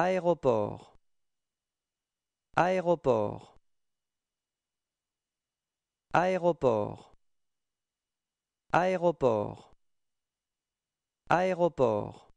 Aéroport Aéroport Aéroport Aéroport Aéroport